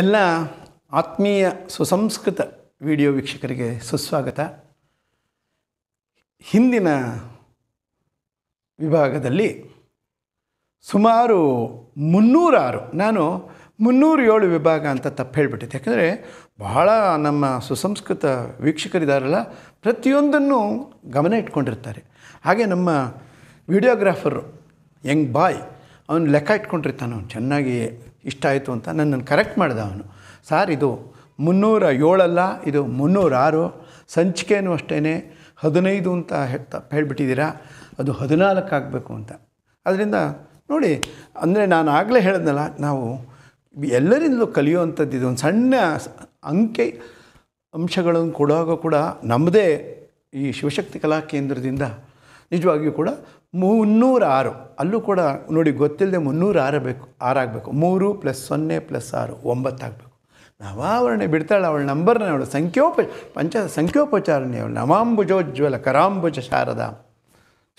ಎಲ್ಲ ಆತ್ಮೀಯ ಸುಸಂಸ್ಕೃತ ವಿಡಿಯೋ ವೀಕ್ಷಕರಿಗೆ ಸುಸ್ವಾಗತ ಹಿಂದಿನ ವಿಭಾಗದಲ್ಲಿ ಸುಮಾರು ಮುನ್ನೂರಾರು ನಾನು ಏಳು ವಿಭಾಗ ಅಂತ ತಪ್ಪು ಹೇಳಿಬಿಟ್ಟಿದ್ದೆ ಯಾಕಂದರೆ ಬಹಳ ನಮ್ಮ ಸುಸಂಸ್ಕೃತ ವೀಕ್ಷಕರಿದ್ದಾರಲ್ಲ ಪ್ರತಿಯೊಂದನ್ನು ಗಮನ ಇಟ್ಕೊಂಡಿರ್ತಾರೆ ಹಾಗೆ ನಮ್ಮ ವಿಡಿಯೋಗ್ರಾಫರು ಯಂಗ್ ಬಾಯ್ ಅವನು ಲೆಕ್ಕ ಇಟ್ಕೊಂಡಿರ್ತಾನೆ ಅವನು ಚೆನ್ನಾಗಿ ಇಷ್ಟ ಆಯಿತು ಅಂತ ನನ್ನನ್ನು ಕರೆಕ್ಟ್ ಮಾಡಿದ ಅವನು ಸಾರ್ ಇದು ಮುನ್ನೂರ ಏಳಲ್ಲ ಇದು ಮುನ್ನೂರಾರು ಸಂಚಿಕೆಯೂ ಅಷ್ಟೇ ಹದಿನೈದು ಅಂತ ತಪ್ಪು ಹೇಳಿಬಿಟ್ಟಿದ್ದೀರಾ ಅದು ಹದಿನಾಲ್ಕು ಆಗಬೇಕು ಅಂತ ಅದರಿಂದ ನೋಡಿ ಅಂದರೆ ನಾನು ಆಗಲೇ ಹೇಳಿದ್ನಲ್ಲ ನಾವು ಎಲ್ಲರಿಂದಲೂ ಕಲಿಯುವಂಥದ್ದು ಇದು ಒಂದು ಸಣ್ಣ ಅಂಕೆ ಅಂಶಗಳನ್ನು ಕೊಡುವಾಗ ಕೂಡ ನಮ್ಮದೇ ಈ ಶಿವಶಕ್ತಿ ಕಲಾ ಕೇಂದ್ರದಿಂದ ನಿಜವಾಗಿಯೂ ಕೂಡ ಮುನ್ನೂರ ಆರು ಅಲ್ಲೂ ಕೂಡ ನೋಡಿ ಗೊತ್ತಿಲ್ಲದೆ ಮುನ್ನೂರ ಆರಬೇಕು ಆರಾಗಬೇಕು ಮೂರು ಪ್ಲಸ್ ಸೊನ್ನೆ ಪ್ಲಸ್ ಆರು ಒಂಬತ್ತಾಗಬೇಕು ನವಾವರಣೆ ಬಿಡ್ತಾಳೆ ಅವಳ ನಂಬರ್ನ ಅವಳು ಸಂಖ್ಯೋಪ ಪಂಚ ಸಂಖ್ಯೋಪಚಾರಣೆ ಅವಳು ನವಾಂಬುಜೋಜ್ವಲ ಕರಾಂಬುಜ ಶಾರದ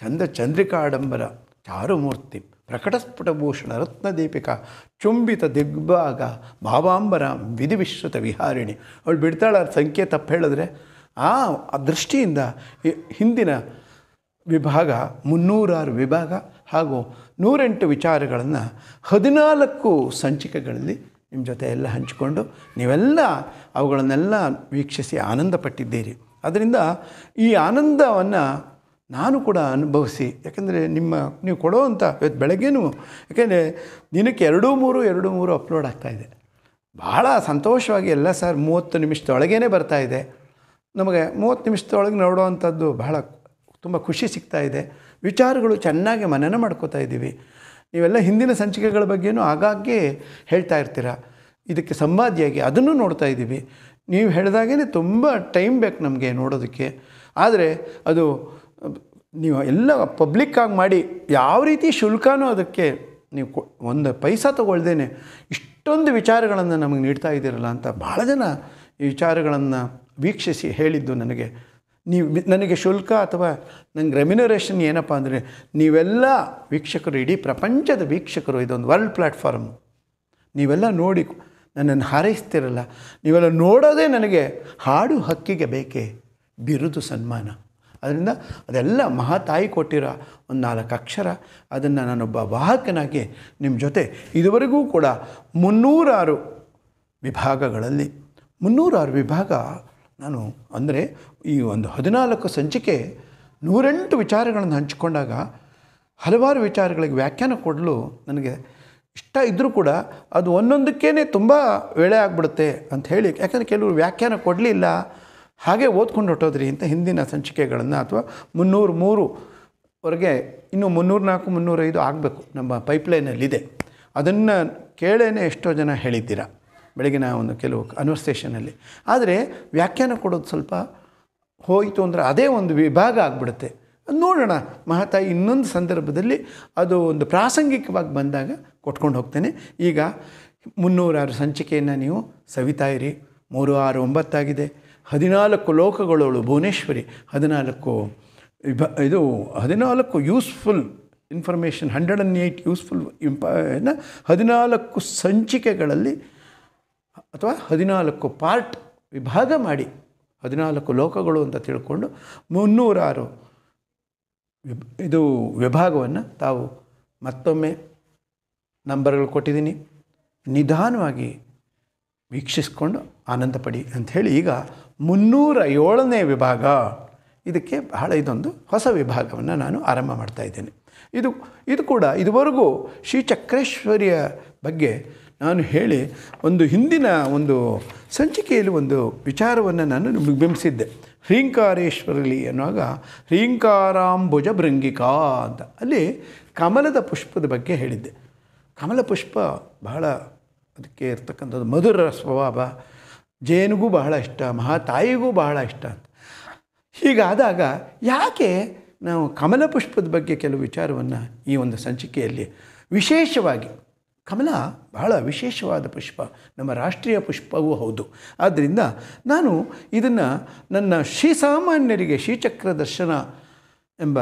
ಚಂದ ಚಂದ್ರಿಕಾಡಂಬರ ಚಾರುಮೂರ್ತಿ ಪ್ರಕಟಸ್ಫುಟಭೂಷಣ ದೀಪಿಕಾ ಚುಂಬಿತ ದಿಗ್ಭಾಗ ಭಾವಾಂಬರ ವಿಧಿವಿಶ್ರುತ ವಿಹಾರಿಣಿ ಅವಳು ಬಿಡ್ತಾಳ ಸಂಖ್ಯೆ ತಪ್ಪು ಹೇಳಿದ್ರೆ ಆ ದೃಷ್ಟಿಯಿಂದ ಹಿಂದಿನ ವಿಭಾಗ ಮುನ್ನೂರಾರು ವಿಭಾಗ ಹಾಗೂ ನೂರೆಂಟು ವಿಚಾರಗಳನ್ನು ಹದಿನಾಲ್ಕು ಸಂಚಿಕೆಗಳಲ್ಲಿ ನಿಮ್ಮ ಜೊತೆ ಎಲ್ಲ ಹಂಚಿಕೊಂಡು ನೀವೆಲ್ಲ ಅವುಗಳನ್ನೆಲ್ಲ ವೀಕ್ಷಿಸಿ ಆನಂದ ಪಟ್ಟಿದ್ದೀರಿ ಅದರಿಂದ ಈ ಆನಂದವನ್ನು ನಾನು ಕೂಡ ಅನುಭವಿಸಿ ಯಾಕೆಂದರೆ ನಿಮ್ಮ ನೀವು ಕೊಡೋವಂಥ ಇವತ್ತು ಬೆಳಗ್ಗೆನೂ ಯಾಕೆಂದರೆ ದಿನಕ್ಕೆ ಎರಡು ಮೂರು ಎರಡು ಮೂರು ಅಪ್ಲೋಡ್ ಆಗ್ತಾಯಿದೆ ಭಾಳ ಸಂತೋಷವಾಗಿ ಎಲ್ಲ ಸರ್ ಮೂವತ್ತು ನಿಮಿಷದೊಳಗೇ ಬರ್ತಾಯಿದೆ ನಮಗೆ ಮೂವತ್ತು ನಿಮಿಷದೊಳಗೆ ನೋಡೋವಂಥದ್ದು ಭಾಳ ಬಹಳ ತುಂಬ ಖುಷಿ ಸಿಗ್ತಾ ಇದೆ ವಿಚಾರಗಳು ಚೆನ್ನಾಗಿ ಮನನ ಮಾಡ್ಕೋತಾ ಇದ್ದೀವಿ ನೀವೆಲ್ಲ ಹಿಂದಿನ ಸಂಚಿಕೆಗಳ ಬಗ್ಗೆಯೂ ಆಗಾಗ್ಗೆ ಹೇಳ್ತಾ ಇರ್ತೀರ ಇದಕ್ಕೆ ಸಂವಾದಿಯಾಗಿ ಅದನ್ನು ನೋಡ್ತಾ ಇದ್ದೀವಿ ನೀವು ಹೇಳಿದಾಗೇ ತುಂಬ ಟೈಮ್ ಬೇಕು ನಮಗೆ ನೋಡೋದಕ್ಕೆ ಆದರೆ ಅದು ನೀವು ಎಲ್ಲ ಪಬ್ಲಿಕ್ಕಾಗಿ ಮಾಡಿ ಯಾವ ರೀತಿ ಶುಲ್ಕನೂ ಅದಕ್ಕೆ ನೀವು ಕೊ ಒಂದು ಪೈಸಾ ತೊಗೊಳ್ದೇನೆ ಇಷ್ಟೊಂದು ವಿಚಾರಗಳನ್ನು ನಮಗೆ ನೀಡ್ತಾ ಇದ್ದೀರಲ್ಲ ಅಂತ ಭಾಳ ಜನ ಈ ವಿಚಾರಗಳನ್ನು ವೀಕ್ಷಿಸಿ ಹೇಳಿದ್ದು ನನಗೆ ನೀವು ನನಗೆ ಶುಲ್ಕ ಅಥವಾ ನಂಗೆ ರೆಮ್ಯುನರೇಷನ್ ಏನಪ್ಪ ಅಂದರೆ ನೀವೆಲ್ಲ ವೀಕ್ಷಕರು ಇಡೀ ಪ್ರಪಂಚದ ವೀಕ್ಷಕರು ಇದೊಂದು ವರ್ಲ್ಡ್ ಪ್ಲ್ಯಾಟ್ಫಾರ್ಮ್ ನೀವೆಲ್ಲ ನೋಡಿ ನನ್ನನ್ನು ಹಾರೈಸ್ತಿರಲ್ಲ ನೀವೆಲ್ಲ ನೋಡೋದೇ ನನಗೆ ಹಾಡು ಹಕ್ಕಿಗೆ ಬೇಕೇ ಬಿರುದು ಸನ್ಮಾನ ಅದರಿಂದ ಅದೆಲ್ಲ ಮಹಾತಾಯಿ ಕೊಟ್ಟಿರೋ ಒಂದು ನಾಲ್ಕು ಅಕ್ಷರ ಅದನ್ನು ನಾನೊಬ್ಬ ವಾಹಕನಾಗಿ ನಿಮ್ಮ ಜೊತೆ ಇದುವರೆಗೂ ಕೂಡ ಮುನ್ನೂರಾರು ವಿಭಾಗಗಳಲ್ಲಿ ಮುನ್ನೂರಾರು ವಿಭಾಗ ನಾನು ಅಂದರೆ ಈ ಒಂದು ಹದಿನಾಲ್ಕು ಸಂಚಿಕೆ ನೂರೆಂಟು ವಿಚಾರಗಳನ್ನು ಹಂಚಿಕೊಂಡಾಗ ಹಲವಾರು ವಿಚಾರಗಳಿಗೆ ವ್ಯಾಖ್ಯಾನ ಕೊಡಲು ನನಗೆ ಇಷ್ಟ ಇದ್ದರೂ ಕೂಡ ಅದು ಒಂದೊಂದಕ್ಕೇ ತುಂಬ ವೇಳೆ ಆಗ್ಬಿಡುತ್ತೆ ಅಂತ ಹೇಳಿ ಯಾಕಂದರೆ ಕೆಲವರು ವ್ಯಾಖ್ಯಾನ ಕೊಡಲಿಲ್ಲ ಹಾಗೆ ಓದ್ಕೊಂಡು ಹೊಟ್ಟೋದ್ರಿ ಅಂತ ಹಿಂದಿನ ಸಂಚಿಕೆಗಳನ್ನು ಅಥವಾ ಮುನ್ನೂರು ಮೂರುವರೆಗೆ ಇನ್ನು ಮುನ್ನೂರು ನಾಲ್ಕು ಮುನ್ನೂರೈದು ಆಗಬೇಕು ನಮ್ಮ ಪೈಪ್ಲೈನಲ್ಲಿದೆ ಅದನ್ನು ಕೇಳೇನೆ ಎಷ್ಟೋ ಜನ ಹೇಳಿದ್ದೀರಾ ಬೆಳಗಿನ ಒಂದು ಕೆಲವು ಅನ್ವರ್ಸೇಷನಲ್ಲಿ ಆದರೆ ವ್ಯಾಖ್ಯಾನ ಕೊಡೋದು ಸ್ವಲ್ಪ ಹೋಯಿತು ಅಂದರೆ ಅದೇ ಒಂದು ವಿಭಾಗ ಆಗಿಬಿಡುತ್ತೆ ನೋಡೋಣ ಮಹಾತಾಯಿ ಇನ್ನೊಂದು ಸಂದರ್ಭದಲ್ಲಿ ಅದು ಒಂದು ಪ್ರಾಸಂಗಿಕವಾಗಿ ಬಂದಾಗ ಕೊಟ್ಕೊಂಡು ಹೋಗ್ತೇನೆ ಈಗ ಮುನ್ನೂರಾರು ಸಂಚಿಕೆಯನ್ನು ನೀವು ಸವಿತಾ ಇರಿ ಮೂರು ಆರು ಒಂಬತ್ತಾಗಿದೆ ಹದಿನಾಲ್ಕು ಲೋಕಗಳವಳು ಭುವನೇಶ್ವರಿ ಹದಿನಾಲ್ಕು ವಿಭ ಇದು ಹದಿನಾಲ್ಕು useful information hundred and eight useful ಇಂಪ ಹದಿನಾಲ್ಕು ಸಂಚಿಕೆಗಳಲ್ಲಿ ಅಥವಾ ಹದಿನಾಲ್ಕು ಪಾರ್ಟ್ ವಿಭಾಗ ಮಾಡಿ ಹದಿನಾಲ್ಕು ಲೋಕಗಳು ಅಂತ ತಿಳ್ಕೊಂಡು ಮುನ್ನೂರಾರು ಇದು ವಿಭಾಗವನ್ನು ತಾವು ಮತ್ತೊಮ್ಮೆ ನಂಬರ್ಗಳು ಕೊಟ್ಟಿದ್ದೀನಿ ನಿಧಾನವಾಗಿ ವೀಕ್ಷಿಸಿಕೊಂಡು ಆನಂದ ಪಡಿ ಅಂಥೇಳಿ ಈಗ ಮುನ್ನೂರ ಏಳನೇ ವಿಭಾಗ ಇದಕ್ಕೆ ಬಹಳ ಇದೊಂದು ಹೊಸ ವಿಭಾಗವನ್ನು ನಾನು ಆರಂಭ ಮಾಡ್ತಾ ಇದ್ದೇನೆ ಇದು ಇದು ಕೂಡ ಇದುವರೆಗೂ ಶ್ರೀ ಚಕ್ರೇಶ್ವರಿಯ ಬಗ್ಗೆ ನಾನು ಹೇಳಿ ಒಂದು ಹಿಂದಿನ ಒಂದು ಸಂಚಿಕೆಯಲ್ಲಿ ಒಂದು ವಿಚಾರವನ್ನು ನಾನು ಬಿಂಬಿಸಿದ್ದೆ ಹ್ರೀಂಕಾರೇಶ್ವರಲಿ ಅನ್ನುವಾಗ ಹ್ರೀಂಕಾರಾಂಬುಜ ಭೃಂಗಿಕಾ ಅಂತ ಅಲ್ಲಿ ಕಮಲದ ಪುಷ್ಪದ ಬಗ್ಗೆ ಹೇಳಿದ್ದೆ ಕಮಲ ಪುಷ್ಪ ಬಹಳ ಅದಕ್ಕೆ ಇರ್ತಕ್ಕಂಥದ್ದು ಮಧುರ ಸ್ವಭಾವ ಜೇನಿಗೂ ಬಹಳ ಇಷ್ಟ ಮಹಾತಾಯಿಗೂ ಬಹಳ ಇಷ್ಟ ಅಂತ ಹೀಗಾದಾಗ ಯಾಕೆ ನಾವು ಕಮಲ ಪುಷ್ಪದ ಬಗ್ಗೆ ಕೆಲವು ವಿಚಾರವನ್ನು ಈ ಒಂದು ಸಂಚಿಕೆಯಲ್ಲಿ ವಿಶೇಷವಾಗಿ ಕಮಲ ಬಹಳ ವಿಶೇಷವಾದ ಪುಷ್ಪ ನಮ್ಮ ರಾಷ್ಟ್ರೀಯ ಪುಷ್ಪವೂ ಹೌದು ಆದ್ದರಿಂದ ನಾನು ಇದನ್ನು ನನ್ನ ಶ್ರೀಸಾಮಾನ್ಯರಿಗೆ ಶ್ರೀಚಕ್ರ ದರ್ಶನ ಎಂಬ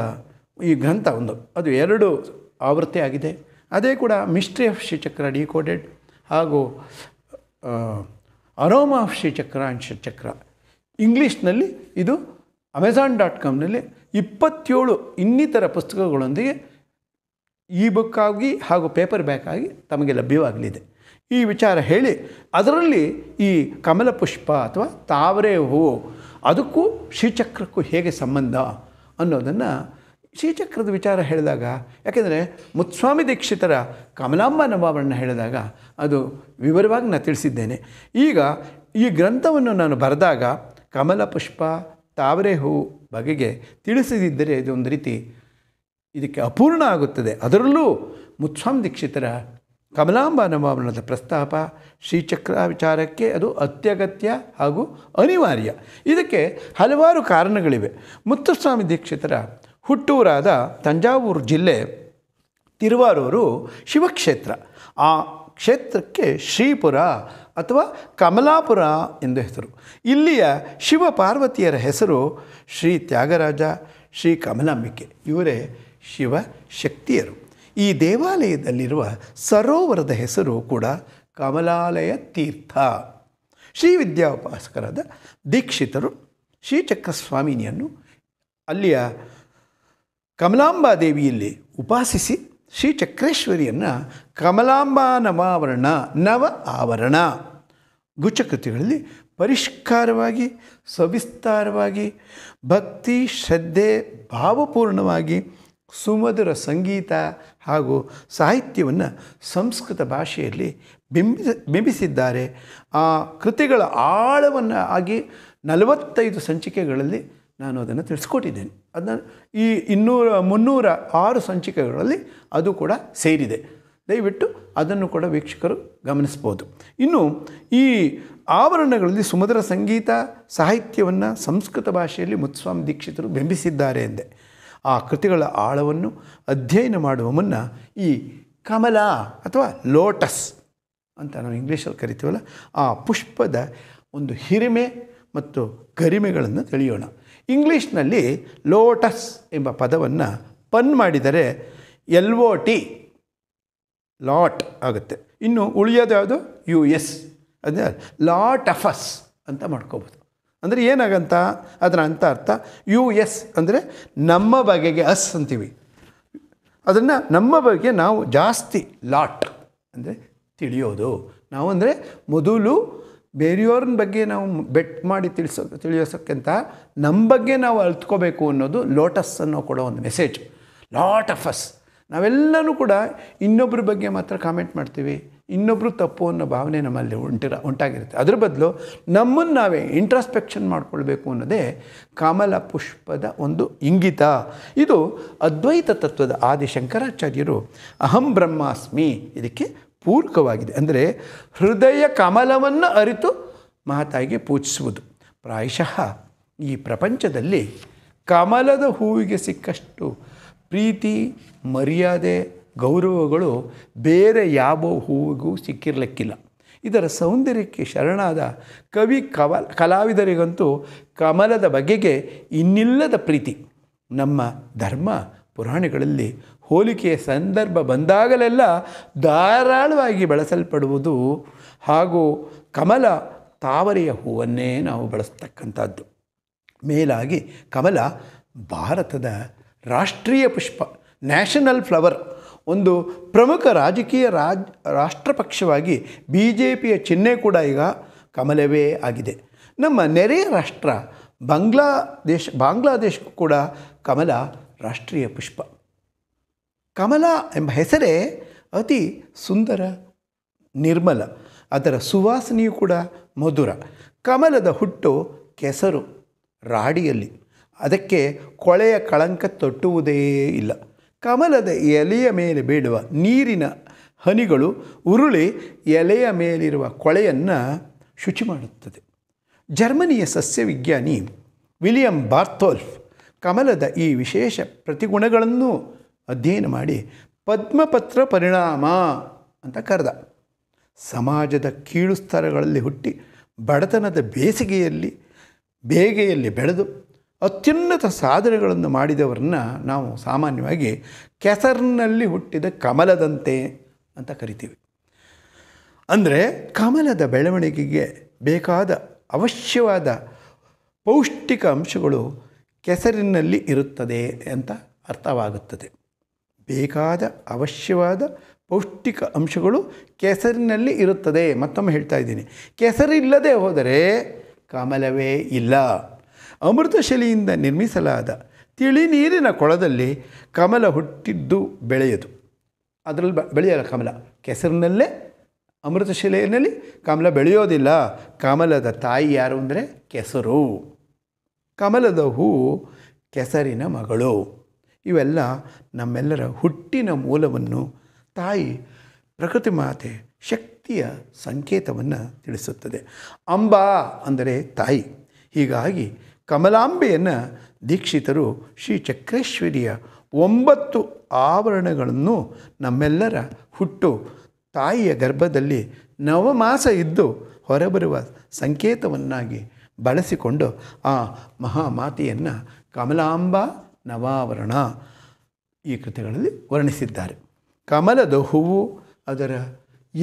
ಈ ಗ್ರಂಥ ಒಂದು ಅದು ಎರಡು ಆವೃತ್ತಿ ಆಗಿದೆ ಅದೇ ಕೂಡ ಮಿಸ್ಟ್ರಿ ಆಫ್ ಶ್ರೀಚಕ್ರ ಡಿಕೋಡೆಡ್ ಹಾಗೂ aroma of Srichakra and Srichakra ಇಂಗ್ಲೀಷ್ನಲ್ಲಿ ಇದು ಅಮೆಝಾನ್ ಡಾಟ್ ಕಾಮ್ನಲ್ಲಿ ಇಪ್ಪತ್ತೇಳು ಇನ್ನಿತರ ಪುಸ್ತಕಗಳೊಂದಿಗೆ ಈ ಬುಕ್ಕಾಗಿ ಹಾಗೂ ಪೇಪರ್ ಬ್ಯಾಕ್ ಆಗಿ ತಮಗೆ ಲಭ್ಯವಾಗಲಿದೆ ಈ ವಿಚಾರ ಹೇಳಿ ಅದರಲ್ಲಿ ಈ ಕಮಲ ಪುಷ್ಪ ಅಥವಾ ತಾವರೆ ಹೂವು ಅದಕ್ಕೂ ಶ್ರೀಚಕ್ರಕ್ಕೂ ಹೇಗೆ ಸಂಬಂಧ ಅನ್ನೋದನ್ನು ಶ್ರೀಚಕ್ರದ ವಿಚಾರ ಹೇಳಿದಾಗ ಯಾಕೆಂದರೆ ಮುತ್ಸ್ವಾಮಿ ದೀಕ್ಷಿತರ ಕಮಲಾಂಬ ನವಾಬರನ್ನು ಹೇಳಿದಾಗ ಅದು ವಿವರವಾಗಿ ನಾನು ತಿಳಿಸಿದ್ದೇನೆ ಈಗ ಈ ಗ್ರಂಥವನ್ನು ನಾನು ಬರೆದಾಗ ಕಮಲ ಪುಷ್ಪ ತಾವರೆ ಹೂವು ಬಗೆಗೆ ತಿಳಿಸದಿದ್ದರೆ ಇದೊಂದು ರೀತಿ ಇದಕ್ಕೆ ಅಪೂರ್ಣ ಆಗುತ್ತದೆ ಅದರಲ್ಲೂ ಮುತ್ಸ್ವಾಮಿ ದೀಕ್ಷಿತರ ಕಮಲಾಂಬ ಪ್ರಸ್ತಾಪ ಶ್ರೀಚಕ್ರ ವಿಚಾರಕ್ಕೆ ಅದು ಅತ್ಯಗತ್ಯ ಹಾಗೂ ಅನಿವಾರ್ಯ ಇದಕ್ಕೆ ಹಲವಾರು ಕಾರಣಗಳಿವೆ ಮುತ್ತುಸ್ವಾಮಿ ದೀಕ್ಷಿತರ ಹುಟ್ಟೂರಾದ ತಂಜಾವೂರು ಜಿಲ್ಲೆ ತಿರುವಾರೂರು ಶಿವಕ್ಷೇತ್ರ ಆ ಕ್ಷೇತ್ರಕ್ಕೆ ಶ್ರೀಪುರ ಅಥವಾ ಕಮಲಾಪುರ ಎಂದು ಹೆಸರು ಇಲ್ಲಿಯ ಶಿವ ಪಾರ್ವತಿಯರ ಹೆಸರು ಶ್ರೀ ತ್ಯಾಗರಾಜ ಶ್ರೀ ಕಮಲಾಂಬಿಕೆ ಇವರೇ ಶಿವ ಶಕ್ತಿಯರು ಈ ದೇವಾಲಯದಲ್ಲಿರುವ ಸರೋವರದ ಹೆಸರು ಕೂಡ ಕಮಲಾಲಯ ತೀರ್ಥ ಶ್ರೀ ಉಪಾಸಕರಾದ ದೀಕ್ಷಿತರು ಶ್ರೀಚಕ್ರಸ್ವಾಮಿನಿಯನ್ನು ಸ್ವಾಮಿನಿಯನ್ನು ಅಲ್ಲಿಯ ಕಮಲಾಂಬಾದೇವಿಯಲ್ಲಿ ಉಪಾಸಿಸಿ ಶ್ರೀ ಚಕ್ರೇಶ್ವರಿಯನ್ನು ಕಮಲಾಂಬಾ ನವಾವರಣ ನವ ಆವರಣ ಗುಚ್ಚಕೃತಿಗಳಲ್ಲಿ ಪರಿಷ್ಕಾರವಾಗಿ ಸವಿಸ್ತಾರವಾಗಿ ಭಕ್ತಿ ಶ್ರದ್ಧೆ ಭಾವಪೂರ್ಣವಾಗಿ ಸುಮಧುರ ಸಂಗೀತ ಹಾಗೂ ಸಾಹಿತ್ಯವನ್ನು ಸಂಸ್ಕೃತ ಭಾಷೆಯಲ್ಲಿ ಬಿಂಬಿಸ ಬಿಂಬಿಸಿದ್ದಾರೆ ಆ ಕೃತಿಗಳ ಆಳವನ್ನು ಆಗಿ ನಲವತ್ತೈದು ಸಂಚಿಕೆಗಳಲ್ಲಿ ನಾನು ಅದನ್ನು ತಿಳಿಸ್ಕೊಟ್ಟಿದ್ದೇನೆ ಅದನ್ನು ಈ ಇನ್ನೂರ ಮುನ್ನೂರ ಆರು ಸಂಚಿಕೆಗಳಲ್ಲಿ ಅದು ಕೂಡ ಸೇರಿದೆ ದಯವಿಟ್ಟು ಅದನ್ನು ಕೂಡ ವೀಕ್ಷಕರು ಗಮನಿಸ್ಬೋದು ಇನ್ನು ಈ ಆವರಣಗಳಲ್ಲಿ ಸುಮಧುರ ಸಂಗೀತ ಸಾಹಿತ್ಯವನ್ನು ಸಂಸ್ಕೃತ ಭಾಷೆಯಲ್ಲಿ ಮುತ್ಸ್ವಾಮಿ ದೀಕ್ಷಿತರು ಬಿಂಬಿಸಿದ್ದಾರೆ ಎಂದೆ ಆ ಕೃತಿಗಳ ಆಳವನ್ನು ಅಧ್ಯಯನ ಮಾಡುವ ಮುನ್ನ ಈ ಕಮಲ ಅಥವಾ ಲೋಟಸ್ ಅಂತ ನಾವು ಇಂಗ್ಲೀಷಲ್ಲಿ ಕರಿತೀವಲ್ಲ ಆ ಪುಷ್ಪದ ಒಂದು ಹಿರಿಮೆ ಮತ್ತು ಗರಿಮೆಗಳನ್ನು ತಿಳಿಯೋಣ ಇಂಗ್ಲೀಷ್ನಲ್ಲಿ ಲೋಟಸ್ ಎಂಬ ಪದವನ್ನು ಪನ್ ಮಾಡಿದರೆ ಎಲ್ ಒ ಟಿ ಲಾಟ್ ಆಗುತ್ತೆ ಇನ್ನು ಉಳಿಯೋದು ಯಾವುದು ಯು ಎಸ್ ಅದೇ ಲಾಟ್ ಅಫಸ್ ಅಂತ ಮಾಡ್ಕೋಬೋದು ಅಂದರೆ ಏನಾಗಂತ ಅದರ ಅಂತ ಅರ್ಥ ಯು ಎಸ್ ಅಂದರೆ ನಮ್ಮ ಬಗೆಗೆ ಅಸ್ ಅಂತೀವಿ ಅದನ್ನು ನಮ್ಮ ಬಗ್ಗೆ ನಾವು ಜಾಸ್ತಿ ಲಾಟ್ ಅಂದರೆ ತಿಳಿಯೋದು ನಾವು ಅಂದರೆ ಮೊದಲು ಬೇರೆಯವ್ರನ್ನ ಬಗ್ಗೆ ನಾವು ಬೆಟ್ ಮಾಡಿ ತಿಳಿಸೋ ತಿಳಿಯೋಸೋಕ್ಕಿಂತ ನಮ್ಮ ಬಗ್ಗೆ ನಾವು ಅಳ್ತ್ಕೋಬೇಕು ಅನ್ನೋದು ಲೋಟಸ್ ಅನ್ನೋ ಕೂಡ ಒಂದು ಮೆಸೇಜ್ ಲಾಟ್ ಆಫ್ ಅಸ್ ನಾವೆಲ್ಲನೂ ಕೂಡ ಇನ್ನೊಬ್ಬರ ಬಗ್ಗೆ ಮಾತ್ರ ಕಾಮೆಂಟ್ ಮಾಡ್ತೀವಿ ಇನ್ನೊಬ್ಬರು ತಪ್ಪು ಅನ್ನೋ ಭಾವನೆ ನಮ್ಮಲ್ಲಿ ಉಂಟಿರ ಉಂಟಾಗಿರುತ್ತೆ ಅದ್ರ ಬದಲು ನಮ್ಮನ್ನು ನಾವೇ ಇಂಟ್ರಾಸ್ಪೆಕ್ಷನ್ ಮಾಡಿಕೊಳ್ಬೇಕು ಅನ್ನೋದೇ ಕಮಲ ಪುಷ್ಪದ ಒಂದು ಇಂಗಿತ ಇದು ಅದ್ವೈತ ತತ್ವದ ಆದಿ ಶಂಕರಾಚಾರ್ಯರು ಅಹಂ ಬ್ರಹ್ಮಾಸ್ಮಿ ಇದಕ್ಕೆ ಪೂರಕವಾಗಿದೆ ಅಂದರೆ ಹೃದಯ ಕಮಲವನ್ನು ಅರಿತು ಮಹಾತಾಯಿಗೆ ಪೂಜಿಸುವುದು ಪ್ರಾಯಶಃ ಈ ಪ್ರಪಂಚದಲ್ಲಿ ಕಮಲದ ಹೂವಿಗೆ ಸಿಕ್ಕಷ್ಟು ಪ್ರೀತಿ ಮರ್ಯಾದೆ ಗೌರವಗಳು ಬೇರೆ ಯಾವ ಹೂವಿಗೂ ಸಿಕ್ಕಿರಲಿಕ್ಕಿಲ್ಲ ಇದರ ಸೌಂದರ್ಯಕ್ಕೆ ಶರಣಾದ ಕವಿ ಕವ ಕಲಾವಿದರಿಗಂತೂ ಕಮಲದ ಬಗೆಗೆ ಇನ್ನಿಲ್ಲದ ಪ್ರೀತಿ ನಮ್ಮ ಧರ್ಮ ಪುರಾಣಗಳಲ್ಲಿ ಹೋಲಿಕೆಯ ಸಂದರ್ಭ ಬಂದಾಗಲೆಲ್ಲ ಧಾರಾಳವಾಗಿ ಬಳಸಲ್ಪಡುವುದು ಹಾಗೂ ಕಮಲ ತಾವರೆಯ ಹೂವನ್ನೇ ನಾವು ಬಳಸ್ತಕ್ಕಂಥದ್ದು ಮೇಲಾಗಿ ಕಮಲ ಭಾರತದ ರಾಷ್ಟ್ರೀಯ ಪುಷ್ಪ ನ್ಯಾಷನಲ್ ಫ್ಲವರ್ ಒಂದು ಪ್ರಮುಖ ರಾಜಕೀಯ ರಾಜ್ ರಾಷ್ಟ್ರಪಕ್ಷವಾಗಿ ಬಿ ಜೆ ಪಿಯ ಚಿಹ್ನೆ ಕೂಡ ಈಗ ಕಮಲವೇ ಆಗಿದೆ ನಮ್ಮ ನೆರೆಯ ರಾಷ್ಟ್ರ ಬಾಂಗ್ಲಾದೇಶ ಬಾಂಗ್ಲಾದೇಶಕ್ಕೂ ಕೂಡ ಕಮಲ ರಾಷ್ಟ್ರೀಯ ಪುಷ್ಪ ಕಮಲ ಎಂಬ ಹೆಸರೇ ಅತಿ ಸುಂದರ ನಿರ್ಮಲ ಅದರ ಸುವಾಸನೆಯು ಕೂಡ ಮಧುರ ಕಮಲದ ಹುಟ್ಟು ಕೆಸರು ರಾಡಿಯಲ್ಲಿ ಅದಕ್ಕೆ ಕೊಳೆಯ ಕಳಂಕ ತೊಟ್ಟುವುದೇ ಇಲ್ಲ ಕಮಲದ ಎಲೆಯ ಮೇಲೆ ಬೀಳುವ ನೀರಿನ ಹನಿಗಳು ಉರುಳಿ ಎಲೆಯ ಮೇಲಿರುವ ಕೊಳೆಯನ್ನು ಶುಚಿ ಮಾಡುತ್ತದೆ ಜರ್ಮನಿಯ ಸಸ್ಯವಿಜ್ಞಾನಿ ವಿಲಿಯಂ ಬಾರ್ಥೋಲ್ಫ್ ಕಮಲದ ಈ ವಿಶೇಷ ಪ್ರತಿಗುಣಗಳನ್ನು ಅಧ್ಯಯನ ಮಾಡಿ ಪದ್ಮಪತ್ರ ಪರಿಣಾಮ ಅಂತ ಕರೆದ ಸಮಾಜದ ಕೀಳು ಸ್ತರಗಳಲ್ಲಿ ಹುಟ್ಟಿ ಬಡತನದ ಬೇಸಿಗೆಯಲ್ಲಿ ಬೇಗೆಯಲ್ಲಿ ಬೆಳೆದು ಅತ್ಯುನ್ನತ ಸಾಧನೆಗಳನ್ನು ಮಾಡಿದವರನ್ನು ನಾವು ಸಾಮಾನ್ಯವಾಗಿ ಕೆಸರಿನಲ್ಲಿ ಹುಟ್ಟಿದ ಕಮಲದಂತೆ ಅಂತ ಕರಿತೀವಿ ಅಂದರೆ ಕಮಲದ ಬೆಳವಣಿಗೆಗೆ ಬೇಕಾದ ಅವಶ್ಯವಾದ ಪೌಷ್ಟಿಕ ಅಂಶಗಳು ಕೆಸರಿನಲ್ಲಿ ಇರುತ್ತದೆ ಅಂತ ಅರ್ಥವಾಗುತ್ತದೆ ಬೇಕಾದ ಅವಶ್ಯವಾದ ಪೌಷ್ಟಿಕ ಅಂಶಗಳು ಕೆಸರಿನಲ್ಲಿ ಇರುತ್ತದೆ ಮತ್ತೊಮ್ಮೆ ಹೇಳ್ತಾ ಇದ್ದೀನಿ ಕೆಸರಿಲ್ಲದೆ ಹೋದರೆ ಕಮಲವೇ ಇಲ್ಲ ಅಮೃತಶಿಲೆಯಿಂದ ನಿರ್ಮಿಸಲಾದ ತಿಳಿ ನೀರಿನ ಕೊಳದಲ್ಲಿ ಕಮಲ ಹುಟ್ಟಿದ್ದು ಬೆಳೆಯದು ಅದರಲ್ಲಿ ಬೆಳೆಯಲ್ಲ ಕಮಲ ಕೆಸರಿನಲ್ಲೇ ಅಮೃತಶಿಲೆಯಲ್ಲಿ ಕಮಲ ಬೆಳೆಯೋದಿಲ್ಲ ಕಮಲದ ತಾಯಿ ಯಾರು ಅಂದರೆ ಕೆಸರು ಕಮಲದ ಹೂ ಕೆಸರಿನ ಮಗಳು ಇವೆಲ್ಲ ನಮ್ಮೆಲ್ಲರ ಹುಟ್ಟಿನ ಮೂಲವನ್ನು ತಾಯಿ ಪ್ರಕೃತಿ ಮಾತೆ ಶಕ್ತಿಯ ಸಂಕೇತವನ್ನು ತಿಳಿಸುತ್ತದೆ ಅಂಬಾ ಅಂದರೆ ತಾಯಿ ಹೀಗಾಗಿ ಕಮಲಾಂಬೆಯನ್ನು ದೀಕ್ಷಿತರು ಶ್ರೀ ಚಕ್ರೇಶ್ವರಿಯ ಒಂಬತ್ತು ಆವರಣಗಳನ್ನು ನಮ್ಮೆಲ್ಲರ ಹುಟ್ಟು ತಾಯಿಯ ಗರ್ಭದಲ್ಲಿ ನವಮಾಸ ಇದ್ದು ಹೊರಬರುವ ಸಂಕೇತವನ್ನಾಗಿ ಬಳಸಿಕೊಂಡು ಆ ಮಹಾಮಾತೆಯನ್ನು ಕಮಲಾಂಬಾ ನವಾವರಣ ಈ ಕೃತಿಗಳಲ್ಲಿ ವರ್ಣಿಸಿದ್ದಾರೆ ಕಮಲದ ಹೂವು ಅದರ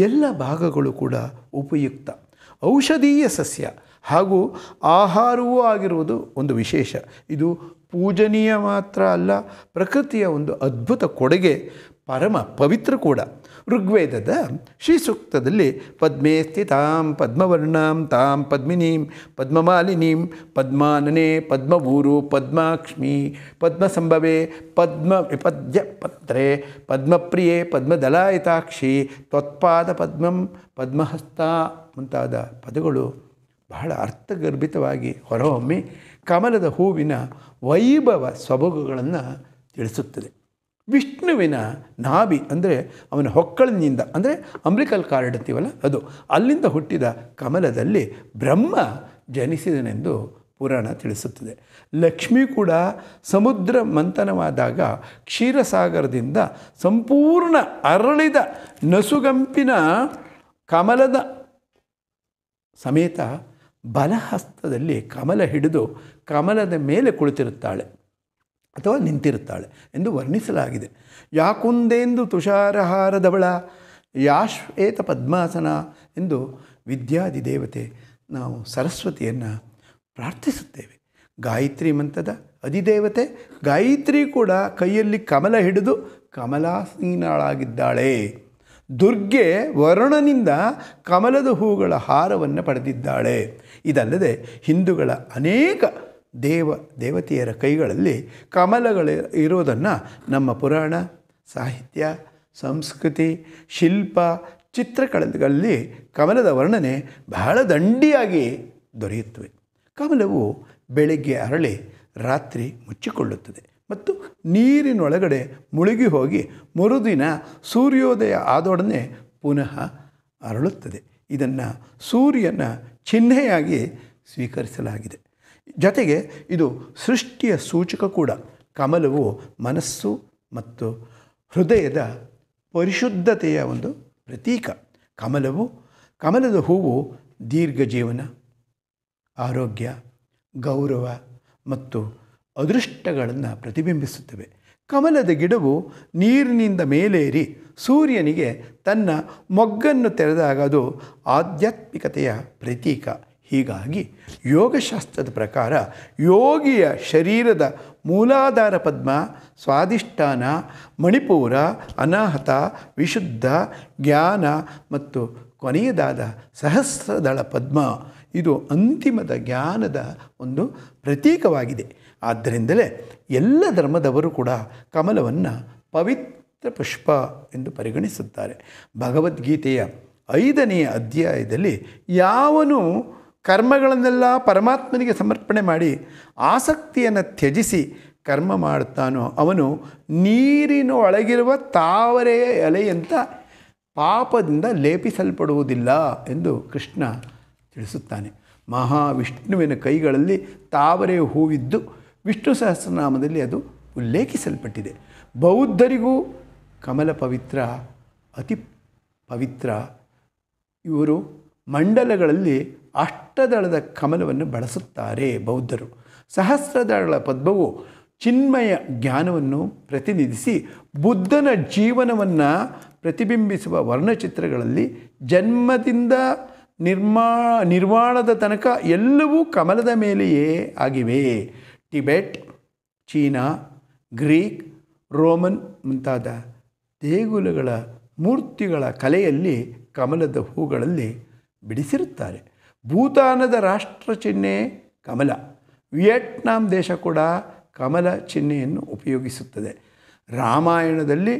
ಎಲ್ಲ ಭಾಗಗಳು ಕೂಡ ಉಪಯುಕ್ತ ಔಷಧೀಯ ಸಸ್ಯ ಹಾಗೂ ಆಹಾರವೂ ಆಗಿರುವುದು ಒಂದು ವಿಶೇಷ ಇದು ಪೂಜನೀಯ ಮಾತ್ರ ಅಲ್ಲ ಪ್ರಕೃತಿಯ ಒಂದು ಅದ್ಭುತ ಕೊಡುಗೆ ಪರಮ ಪವಿತ್ರ ಕೂಡ ಋಗ್ವೇದದ ಶ್ರೀಸೂಕ್ತದಲ್ಲಿ ಪದ್ಮೇಸ್ತಿ ಸ್ಥಿತಾಂ ಪದ್ಮವರ್ಣಾಂ ತಾಂ ಪದ್ಮಿನೀಂ ಪದ್ಮಮಾಲಿನೀಂ ಪದ್ಮಾನನೆ ಪದ್ಮಭೂರು ಪದ್ಮಾಕ್ಷ್ಮಿ ಪದ್ಮಸಂಭವೆ ಪದ್ಮ ವಿಪದ್ಯ ಪತ್ರೆ ಪದ್ಮಪ್ರಿಯೆ ಪದ್ಮದಲಾಯಿತಾಕ್ಷಿ ತ್ವತ್ಪಾದ ಪದ್ಮಂ ಪದ್ಮಹಸ್ತ ಮುಂತಾದ ಪದಗಳು ಬಹಳ ಅರ್ಥಗರ್ಭಿತವಾಗಿ ಹೊರಹೊಮ್ಮಿ ಕಮಲದ ಹೂವಿನ ವೈಭವ ಸೊಬಗುಗಳನ್ನು ತಿಳಿಸುತ್ತದೆ ವಿಷ್ಣುವಿನ ನಾಭಿ ಅಂದರೆ ಅವನ ಹೊಕ್ಕಳಿನಿಂದ ಅಂದರೆ ಅಂಬ್ರಿಕಲ್ ಕಾರ್ಡ್ ಅಂತೀವಲ್ಲ ಅದು ಅಲ್ಲಿಂದ ಹುಟ್ಟಿದ ಕಮಲದಲ್ಲಿ ಬ್ರಹ್ಮ ಜನಿಸಿದನೆಂದು ಪುರಾಣ ತಿಳಿಸುತ್ತದೆ ಲಕ್ಷ್ಮಿ ಕೂಡ ಸಮುದ್ರ ಮಂಥನವಾದಾಗ ಕ್ಷೀರಸಾಗರದಿಂದ ಸಂಪೂರ್ಣ ಅರಳಿದ ನಸುಗಂಪಿನ ಕಮಲದ ಸಮೇತ ಬಲಹಸ್ತದಲ್ಲಿ ಕಮಲ ಹಿಡಿದು ಕಮಲದ ಮೇಲೆ ಕುಳಿತಿರುತ್ತಾಳೆ ಅಥವಾ ನಿಂತಿರುತ್ತಾಳೆ ಎಂದು ವರ್ಣಿಸಲಾಗಿದೆ ಯಾಕುಂದೇಂದು ತುಷಾರಹಾರದವಳ ಯಾಶ್ವೇತ ಪದ್ಮಾಸನ ಎಂದು ವಿದ್ಯಾದಿ ದೇವತೆ ನಾವು ಸರಸ್ವತಿಯನ್ನು ಪ್ರಾರ್ಥಿಸುತ್ತೇವೆ ಗಾಯತ್ರಿ ಮಂತ್ರದ ಅಧಿದೇವತೆ ಗಾಯತ್ರಿ ಕೂಡ ಕೈಯಲ್ಲಿ ಕಮಲ ಹಿಡಿದು ಕಮಲಾಸೀನಾಳಾಗಿದ್ದಾಳೆ ದುರ್ಗೆ ವರುಣನಿಂದ ಕಮಲದ ಹೂಗಳ ಹಾರವನ್ನು ಪಡೆದಿದ್ದಾಳೆ ಇದಲ್ಲದೆ ಹಿಂದೂಗಳ ಅನೇಕ ದೇವ ದೇವತೆಯರ ಕೈಗಳಲ್ಲಿ ಕಮಲಗಳು ಇರೋದನ್ನು ನಮ್ಮ ಪುರಾಣ ಸಾಹಿತ್ಯ ಸಂಸ್ಕೃತಿ ಶಿಲ್ಪ ಚಿತ್ರಕಲೆಗಳಲ್ಲಿ ಕಮಲದ ವರ್ಣನೆ ಬಹಳ ದಂಡಿಯಾಗಿ ದೊರೆಯುತ್ತವೆ ಕಮಲವು ಬೆಳಗ್ಗೆ ಅರಳಿ ರಾತ್ರಿ ಮುಚ್ಚಿಕೊಳ್ಳುತ್ತದೆ ಮತ್ತು ನೀರಿನೊಳಗಡೆ ಮುಳುಗಿ ಹೋಗಿ ಮರುದಿನ ಸೂರ್ಯೋದಯ ಆದೊಡನೆ ಪುನಃ ಅರಳುತ್ತದೆ ಇದನ್ನು ಸೂರ್ಯನ ಚಿಹ್ನೆಯಾಗಿ ಸ್ವೀಕರಿಸಲಾಗಿದೆ ಜೊತೆಗೆ ಇದು ಸೃಷ್ಟಿಯ ಸೂಚಕ ಕೂಡ ಕಮಲವು ಮನಸ್ಸು ಮತ್ತು ಹೃದಯದ ಪರಿಶುದ್ಧತೆಯ ಒಂದು ಪ್ರತೀಕ ಕಮಲವು ಕಮಲದ ಹೂವು ದೀರ್ಘ ಜೀವನ ಆರೋಗ್ಯ ಗೌರವ ಮತ್ತು ಅದೃಷ್ಟಗಳನ್ನು ಪ್ರತಿಬಿಂಬಿಸುತ್ತವೆ ಕಮಲದ ಗಿಡವು ನೀರಿನಿಂದ ಮೇಲೇರಿ ಸೂರ್ಯನಿಗೆ ತನ್ನ ಮೊಗ್ಗನ್ನು ತೆರೆದಾಗ ಅದು ಆಧ್ಯಾತ್ಮಿಕತೆಯ ಪ್ರತೀಕ ಹೀಗಾಗಿ ಯೋಗಶಾಸ್ತ್ರದ ಪ್ರಕಾರ ಯೋಗಿಯ ಶರೀರದ ಮೂಲಾಧಾರ ಪದ್ಮ ಸ್ವಾದಿಷ್ಠಾನ ಮಣಿಪೂರ ಅನಾಹತ ವಿಶುದ್ಧ ಜ್ಞಾನ ಮತ್ತು ಕೊನೆಯದಾದ ಸಹಸ್ರದಳ ಪದ್ಮ ಇದು ಅಂತಿಮದ ಜ್ಞಾನದ ಒಂದು ಪ್ರತೀಕವಾಗಿದೆ ಆದ್ದರಿಂದಲೇ ಎಲ್ಲ ಧರ್ಮದವರು ಕೂಡ ಕಮಲವನ್ನು ಪವಿತ್ರ ಪುಷ್ಪ ಎಂದು ಪರಿಗಣಿಸುತ್ತಾರೆ ಭಗವದ್ಗೀತೆಯ ಐದನೆಯ ಅಧ್ಯಾಯದಲ್ಲಿ ಯಾವನು ಕರ್ಮಗಳನ್ನೆಲ್ಲ ಪರಮಾತ್ಮನಿಗೆ ಸಮರ್ಪಣೆ ಮಾಡಿ ಆಸಕ್ತಿಯನ್ನು ತ್ಯಜಿಸಿ ಕರ್ಮ ಮಾಡುತ್ತಾನೋ ಅವನು ನೀರಿನ ಒಳಗಿರುವ ತಾವರೆಯ ಎಲೆಯಂತ ಪಾಪದಿಂದ ಲೇಪಿಸಲ್ಪಡುವುದಿಲ್ಲ ಎಂದು ಕೃಷ್ಣ ತಿಳಿಸುತ್ತಾನೆ ಮಹಾವಿಷ್ಣುವಿನ ಕೈಗಳಲ್ಲಿ ತಾವರೆ ಹೂವಿದ್ದು ವಿಷ್ಣು ಸಹಸ್ರನಾಮದಲ್ಲಿ ಅದು ಉಲ್ಲೇಖಿಸಲ್ಪಟ್ಟಿದೆ ಬೌದ್ಧರಿಗೂ ಕಮಲ ಪವಿತ್ರ ಅತಿ ಪವಿತ್ರ ಇವರು ಮಂಡಲಗಳಲ್ಲಿ ಅಷ್ಟದಳದ ಕಮಲವನ್ನು ಬಳಸುತ್ತಾರೆ ಬೌದ್ಧರು ಸಹಸ್ರದಳ ಪದ್ಮವು ಚಿನ್ಮಯ ಜ್ಞಾನವನ್ನು ಪ್ರತಿನಿಧಿಸಿ ಬುದ್ಧನ ಜೀವನವನ್ನು ಪ್ರತಿಬಿಂಬಿಸುವ ವರ್ಣಚಿತ್ರಗಳಲ್ಲಿ ಜನ್ಮದಿಂದ ನಿರ್ಮಾ ನಿರ್ವಾಣದ ತನಕ ಎಲ್ಲವೂ ಕಮಲದ ಮೇಲೆಯೇ ಆಗಿವೆ ಟಿಬೆಟ್ ಚೀನಾ ಗ್ರೀಕ್ ರೋಮನ್ ಮುಂತಾದ ದೇಗುಲಗಳ ಮೂರ್ತಿಗಳ ಕಲೆಯಲ್ಲಿ ಕಮಲದ ಹೂಗಳಲ್ಲಿ ಬಿಡಿಸಿರುತ್ತಾರೆ ಭೂತಾನದ ರಾಷ್ಟ್ರ ಚಿಹ್ನೆ ಕಮಲ ವಿಯೆಟ್ನಾಂ ದೇಶ ಕೂಡ ಕಮಲ ಚಿಹ್ನೆಯನ್ನು ಉಪಯೋಗಿಸುತ್ತದೆ ರಾಮಾಯಣದಲ್ಲಿ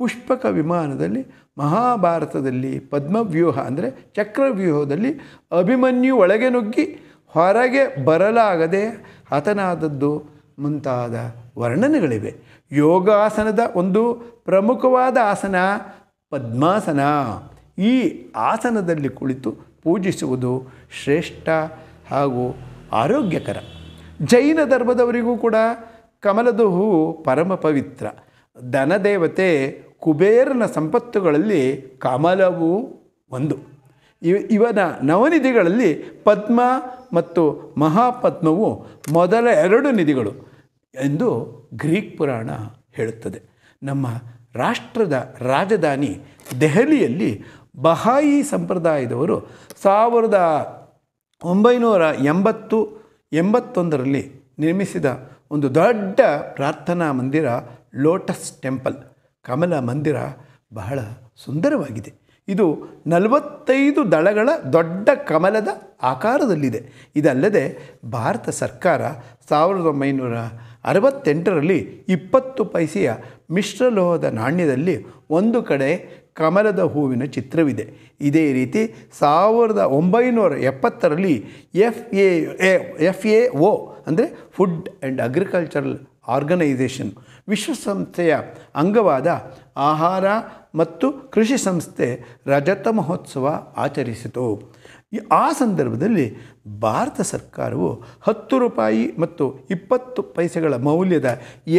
ಪುಷ್ಪಕ ವಿಮಾನದಲ್ಲಿ ಮಹಾಭಾರತದಲ್ಲಿ ಪದ್ಮವ್ಯೂಹ ಅಂದರೆ ಚಕ್ರವ್ಯೂಹದಲ್ಲಿ ಅಭಿಮನ್ಯು ಒಳಗೆ ನುಗ್ಗಿ ಹೊರಗೆ ಬರಲಾಗದೆ ಹತನಾದದ್ದು ಮುಂತಾದ ವರ್ಣನೆಗಳಿವೆ ಯೋಗಾಸನದ ಒಂದು ಪ್ರಮುಖವಾದ ಆಸನ ಪದ್ಮಾಸನ ಈ ಆಸನದಲ್ಲಿ ಕುಳಿತು ಪೂಜಿಸುವುದು ಶ್ರೇಷ್ಠ ಹಾಗೂ ಆರೋಗ್ಯಕರ ಜೈನ ಧರ್ಮದವರಿಗೂ ಕೂಡ ಕಮಲದ ಹೂವು ಪರಮ ಪವಿತ್ರ ಧನದೇವತೆ ಕುಬೇರನ ಸಂಪತ್ತುಗಳಲ್ಲಿ ಕಮಲವೂ ಒಂದು ಇವ ಇವನ ನವನಿಧಿಗಳಲ್ಲಿ ಪದ್ಮ ಮತ್ತು ಮಹಾಪದ್ಮವು ಮೊದಲ ಎರಡು ನಿಧಿಗಳು ಎಂದು ಗ್ರೀಕ್ ಪುರಾಣ ಹೇಳುತ್ತದೆ ನಮ್ಮ ರಾಷ್ಟ್ರದ ರಾಜಧಾನಿ ದೆಹಲಿಯಲ್ಲಿ ಬಹಾಯಿ ಸಂಪ್ರದಾಯದವರು ಸಾವಿರದ ಒಂಬೈನೂರ ಎಂಬತ್ತು ಎಂಬತ್ತೊಂದರಲ್ಲಿ ನಿರ್ಮಿಸಿದ ಒಂದು ದೊಡ್ಡ ಪ್ರಾರ್ಥನಾ ಮಂದಿರ ಲೋಟಸ್ ಟೆಂಪಲ್ ಕಮಲ ಮಂದಿರ ಬಹಳ ಸುಂದರವಾಗಿದೆ ಇದು ನಲವತ್ತೈದು ದಳಗಳ ದೊಡ್ಡ ಕಮಲದ ಆಕಾರದಲ್ಲಿದೆ ಇದಲ್ಲದೆ ಭಾರತ ಸರ್ಕಾರ ಸಾವಿರದ ಒಂಬೈನೂರ ಅರವತ್ತೆಂಟರಲ್ಲಿ ಇಪ್ಪತ್ತು ಪೈಸೆಯ ಮಿಶ್ರಲೋಹದ ನಾಣ್ಯದಲ್ಲಿ ಒಂದು ಕಡೆ ಕಮಲದ ಹೂವಿನ ಚಿತ್ರವಿದೆ ಇದೇ ರೀತಿ ಸಾವಿರದ ಒಂಬೈನೂರ ಎಪ್ಪತ್ತರಲ್ಲಿ F A F A O ಅಂದರೆ ಫುಡ್ ಆ್ಯಂಡ್ ಅಗ್ರಿಕಲ್ಚರಲ್ ಆರ್ಗನೈಸೇಷನ್ ವಿಶ್ವಸಂಸ್ಥೆಯ ಅಂಗವಾದ ಆಹಾರ ಮತ್ತು ಕೃಷಿ ಸಂಸ್ಥೆ ರಜತ ಮಹೋತ್ಸವ ಆಚರಿಸಿತು ಆ ಸಂದರ್ಭದಲ್ಲಿ ಭಾರತ ಸರ್ಕಾರವು ಹತ್ತು ರೂಪಾಯಿ ಮತ್ತು ಇಪ್ಪತ್ತು ಪೈಸೆಗಳ ಮೌಲ್ಯದ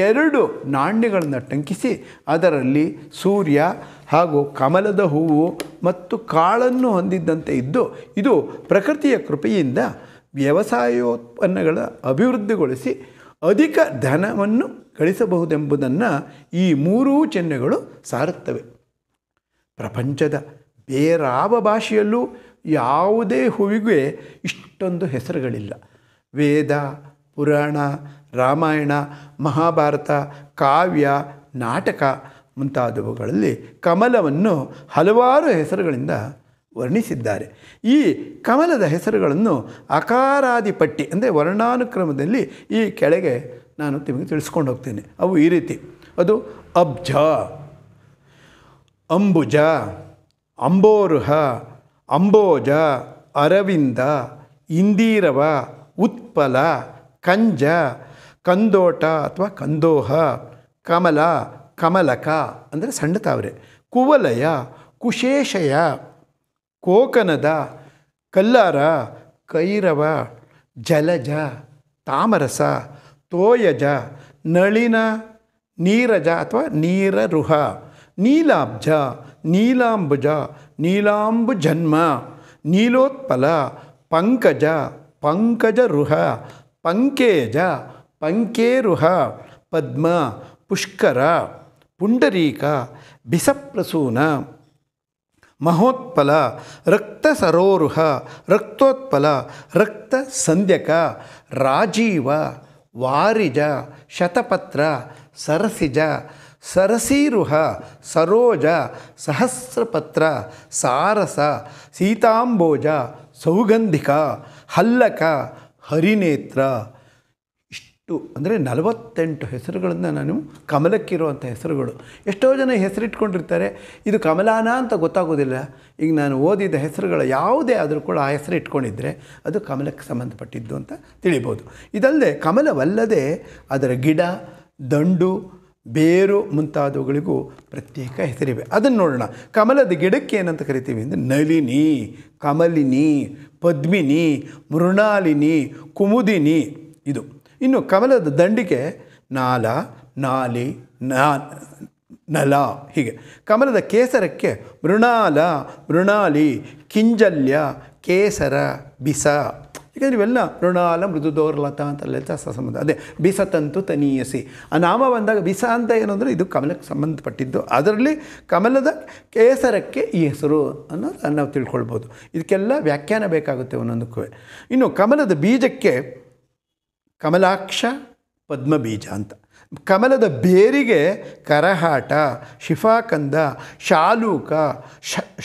ಎರಡು ನಾಣ್ಯಗಳನ್ನು ಟಂಕಿಸಿ ಅದರಲ್ಲಿ ಸೂರ್ಯ ಹಾಗೂ ಕಮಲದ ಹೂವು ಮತ್ತು ಕಾಳನ್ನು ಹೊಂದಿದ್ದಂತೆ ಇದ್ದು ಇದು ಪ್ರಕೃತಿಯ ಕೃಪೆಯಿಂದ ವ್ಯವಸಾಯೋತ್ಪನ್ನಗಳ ಅಭಿವೃದ್ಧಿಗೊಳಿಸಿ ಅಧಿಕ ಧನವನ್ನು ಗಳಿಸಬಹುದೆಂಬುದನ್ನು ಈ ಮೂರೂ ಚಿಹ್ನೆಗಳು ಸಾರುತ್ತವೆ ಪ್ರಪಂಚದ ಬೇರಾವ ಭಾಷೆಯಲ್ಲೂ ಯಾವುದೇ ಹೂವಿಗೆ ಇಷ್ಟೊಂದು ಹೆಸರುಗಳಿಲ್ಲ ವೇದ ಪುರಾಣ ರಾಮಾಯಣ ಮಹಾಭಾರತ ಕಾವ್ಯ ನಾಟಕ ಮುಂತಾದವುಗಳಲ್ಲಿ ಕಮಲವನ್ನು ಹಲವಾರು ಹೆಸರುಗಳಿಂದ ವರ್ಣಿಸಿದ್ದಾರೆ ಈ ಕಮಲದ ಹೆಸರುಗಳನ್ನು ಅಕಾರಾದಿಪಟ್ಟಿ ಪಟ್ಟಿ ಅಂದರೆ ವರ್ಣಾನುಕ್ರಮದಲ್ಲಿ ಈ ಕೆಳಗೆ ನಾನು ನಿಮಗೆ ತಿಳಿಸ್ಕೊಂಡು ಹೋಗ್ತೇನೆ ಅವು ಈ ರೀತಿ ಅದು ಅಬ್ಜ ಅಂಬುಜ ಅಂಬೋರುಹ ಅಂಬೋಜ ಅರವಿಂದ ಇಂದೀರವ ಉತ್ಪಲ ಕಂಜ ಕಂದೋಟ ಅಥವಾ ಕಂದೋಹ ಕಮಲ ಕಮಲಕ ಅಂದರೆ ಸಣ್ಣ ತಾವರೆ ಕುವಲಯ ಕುಶೇಷಯ ಕೋಕನದ ಕಲ್ಲಾರ ಕೈರವ ಜಲಜ ತಾಮರಸ ತೋಯಜ ನಳಿನ ನೀರಜ ಅಥವಾ ನೀರರುಹ ನೀಲಾಬ್ಜ ನೀಲಾಂಬುಜ ನೀಲಾಂಬುಜನ್ಮ ಜನ್ಮ ನೀಲೋತ್ಪಲ ಪಂಕಜ ಪಂಕಜರುಹ ಪಂಕೇಜ ಪಂಕೇರುಹ ಪದ್ಮ ಪುಷ್ಕರ ಪುಂಡರೀಕ ಬಿಸಪ್ರಸೂನ ಮಹೋತ್ಪಲ ರಕ್ತ ಸರೋರುಹ ರಕ್ತೋತ್ಪಲ ರಕ್ತ ಸಂಧ್ಯಕ ರಾಜೀವ ವಾರಿಜ ಶತಪತ್ರ ಸರಸಿಜ ಸರಸೀರುಹ ಸರೋಜ ಸಹಸ್ರಪತ್ರ ಸಾರಸ ಸೀತಾಂಬೋಜ ಸೌಗಂಧಿಕ ಹಲ್ಲಕ ಹರಿನೇತ್ರ ಟು ಅಂದರೆ ನಲವತ್ತೆಂಟು ಹೆಸರುಗಳನ್ನು ನಾನು ಕಮಲಕ್ಕಿರುವಂಥ ಹೆಸರುಗಳು ಎಷ್ಟೋ ಜನ ಹೆಸರಿಟ್ಕೊಂಡಿರ್ತಾರೆ ಇದು ಕಮಲಾನ ಅಂತ ಗೊತ್ತಾಗೋದಿಲ್ಲ ಈಗ ನಾನು ಓದಿದ ಹೆಸರುಗಳ ಯಾವುದೇ ಆದರೂ ಕೂಡ ಆ ಹೆಸರು ಇಟ್ಕೊಂಡಿದ್ದರೆ ಅದು ಕಮಲಕ್ಕೆ ಸಂಬಂಧಪಟ್ಟಿದ್ದು ಅಂತ ತಿಳಿಬೋದು ಇದಲ್ಲದೆ ಕಮಲವಲ್ಲದೆ ಅದರ ಗಿಡ ದಂಡು ಬೇರು ಮುಂತಾದವುಗಳಿಗೂ ಪ್ರತ್ಯೇಕ ಹೆಸರಿವೆ ಅದನ್ನು ನೋಡೋಣ ಕಮಲದ ಗಿಡಕ್ಕೆ ಏನಂತ ಕರಿತೀವಿ ಅಂದರೆ ನಲಿನಿ ಕಮಲಿನಿ ಪದ್ಮಿನಿ ಮೃಣಾಲಿನಿ ಕುಮುದಿನಿ ಇದು ಇನ್ನು ಕಮಲದ ದಂಡಿಗೆ ನಾಲ ನಾಲಿ ನಾ ನಲ ಹೀಗೆ ಕಮಲದ ಕೇಸರಕ್ಕೆ ಮೃಣಾಲ ಮೃಣಾಲಿ ಕಿಂಜಲ್ಯ ಕೇಸರ ಬಿಸ ಯಾಕಂದರೆ ಇವೆಲ್ಲ ಮೃಣಾಲ ಮೃದು ಅಂತಲ್ಲ ಅಂತೆಲ್ಲ ಸಂಬಂಧ ಅದೇ ಬಿಸತಂತು ತನೀಯಸಿ ಆ ನಾಮ ಬಂದಾಗ ಬಿಸ ಅಂತ ಏನು ಅಂದರೆ ಇದು ಕಮಲಕ್ಕೆ ಸಂಬಂಧಪಟ್ಟಿದ್ದು ಅದರಲ್ಲಿ ಕಮಲದ ಕೇಸರಕ್ಕೆ ಈ ಹೆಸರು ಅನ್ನೋದು ನಾವು ತಿಳ್ಕೊಳ್ಬೋದು ಇದಕ್ಕೆಲ್ಲ ವ್ಯಾಖ್ಯಾನ ಬೇಕಾಗುತ್ತೆ ಒಂದೊಂದಕ್ಕೂ ಇನ್ನು ಕಮಲದ ಬೀಜಕ್ಕೆ ಕಮಲಾಕ್ಷ ಪದ್ಮಬೀಜ ಅಂತ ಕಮಲದ ಬೇರಿಗೆ ಕರಹಾಟ ಶಿಫಾಕಂದ ಶಾಲೂಕ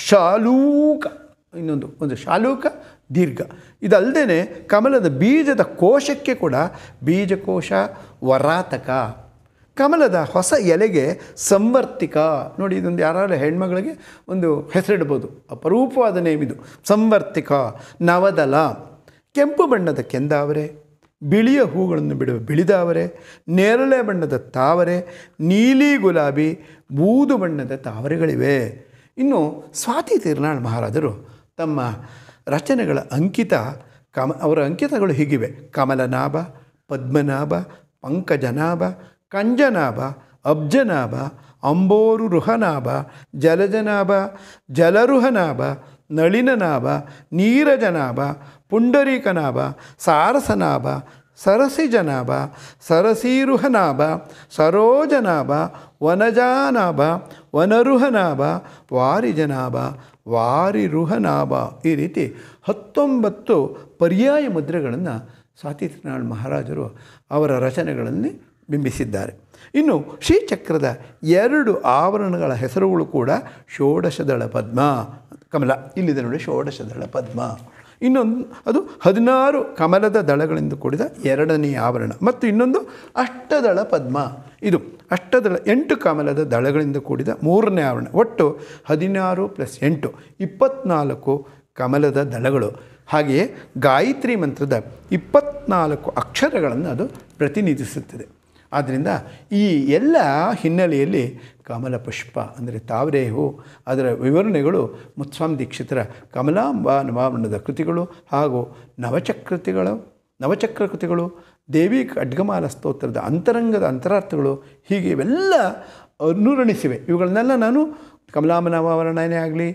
ಶಾಲೂಕ ಇನ್ನೊಂದು ಒಂದು ಶಾಲೂಕ ದೀರ್ಘ ಇದಲ್ಲದೇ ಕಮಲದ ಬೀಜದ ಕೋಶಕ್ಕೆ ಕೂಡ ಬೀಜಕೋಶ ವರಾತಕ ಕಮಲದ ಹೊಸ ಎಲೆಗೆ ಸಂವರ್ತಿಕ ನೋಡಿ ಇದೊಂದು ಯಾರು ಹೆಣ್ಮಗಳಿಗೆ ಒಂದು ಹೆಸರಿಡ್ಬೋದು ಅಪರೂಪವಾದ ನೇಮಿದು ಸಂವರ್ತಿಕ ನವದಲ ಕೆಂಪು ಬಣ್ಣದ ಕೆಂದಾವರೆ ಬಿಳಿಯ ಹೂಗಳನ್ನು ಬಿಡುವ ಬಿಳಿದಾವರೆ ನೇರಳೆ ಬಣ್ಣದ ತಾವರೆ ನೀಲಿ ಗುಲಾಬಿ ಬೂದು ಬಣ್ಣದ ತಾವರೆಗಳಿವೆ ಇನ್ನು ಸ್ವಾತಿ ತಿರುನಾಳ್ ಮಹಾರಾಜರು ತಮ್ಮ ರಚನೆಗಳ ಅಂಕಿತ ಕಮ ಅವರ ಅಂಕಿತಗಳು ಹೀಗಿವೆ ಕಮಲನಾಭ ಪದ್ಮನಾಭ ಪಂಕಜನಾಭ ಕಂಜನಾಭ ಅಬ್ಜನಾಭ ಅಂಬೋರು ರುಹನಾಭ ಜಲಜನಾಭ ಜಲರುಹನಾಭ ನಳಿನನಾಭ ನೀರಜನಾಭ ಪುಂಡರೀಕನಾಭ ಸಾರಸನಾಭ ಸರಸಿಜನಾಭ ಸರಸೀರುಹನಾಭ ಸರೋಜನಾಭ ವನಜಾನಾಭ ವನರುಹನಾಭ ವಾರಿಜನಾಭ ವಾರಿರುಹನಾಭ ಈ ರೀತಿ ಹತ್ತೊಂಬತ್ತು ಪರ್ಯಾಯ ಮುದ್ರೆಗಳನ್ನು ಸ್ವಾತಿನಾಳ್ ಮಹಾರಾಜರು ಅವರ ರಚನೆಗಳಲ್ಲಿ ಬಿಂಬಿಸಿದ್ದಾರೆ ಇನ್ನು ಶ್ರೀಚಕ್ರದ ಎರಡು ಆವರಣಗಳ ಹೆಸರುಗಳು ಕೂಡ ಷೋಡಶದಳ ಪದ್ಮ ಕಮಲ ಇಲ್ಲಿದೆ ನೋಡಿ ಷೋಡಶದಳ ಪದ್ಮ ಇನ್ನೊಂದು ಅದು ಹದಿನಾರು ಕಮಲದ ದಳಗಳಿಂದ ಕೂಡಿದ ಎರಡನೇ ಆವರಣ ಮತ್ತು ಇನ್ನೊಂದು ಅಷ್ಟದಳ ಪದ್ಮ ಇದು ಅಷ್ಟದಳ ಎಂಟು ಕಮಲದ ದಳಗಳಿಂದ ಕೂಡಿದ ಮೂರನೇ ಆವರಣ ಒಟ್ಟು ಹದಿನಾರು ಪ್ಲಸ್ ಎಂಟು ಇಪ್ಪತ್ತ್ನಾಲ್ಕು ಕಮಲದ ದಳಗಳು ಹಾಗೆಯೇ ಗಾಯತ್ರಿ ಮಂತ್ರದ ಇಪ್ಪತ್ತ್ನಾಲ್ಕು ಅಕ್ಷರಗಳನ್ನು ಅದು ಪ್ರತಿನಿಧಿಸುತ್ತದೆ ಆದ್ದರಿಂದ ಈ ಎಲ್ಲ ಹಿನ್ನೆಲೆಯಲ್ಲಿ ಕಮಲ ಪುಷ್ಪ ಅಂದರೆ ತಾವರೆ ಹೂ ಅದರ ವಿವರಣೆಗಳು ಮುತ್ಸ್ವಾಮಿ ದೀಕ್ಷಿತರ ಕಮಲಾಂಬ ನವಾವರಣದ ಕೃತಿಗಳು ಹಾಗೂ ನವಚಕೃತಿಗಳು ನವಚಕ್ರ ಕೃತಿಗಳು ದೇವಿ ಅಡ್ಗಮಾಲ ಸ್ತೋತ್ರದ ಅಂತರಂಗದ ಅಂತರಾರ್ಥಗಳು ಹೀಗೆ ಇವೆಲ್ಲ ಅನುರಣಿಸಿವೆ ಇವುಗಳನ್ನೆಲ್ಲ ನಾನು ಕಮಲಾಂಬ ನವಾವರಣನೇ ಆಗಲಿ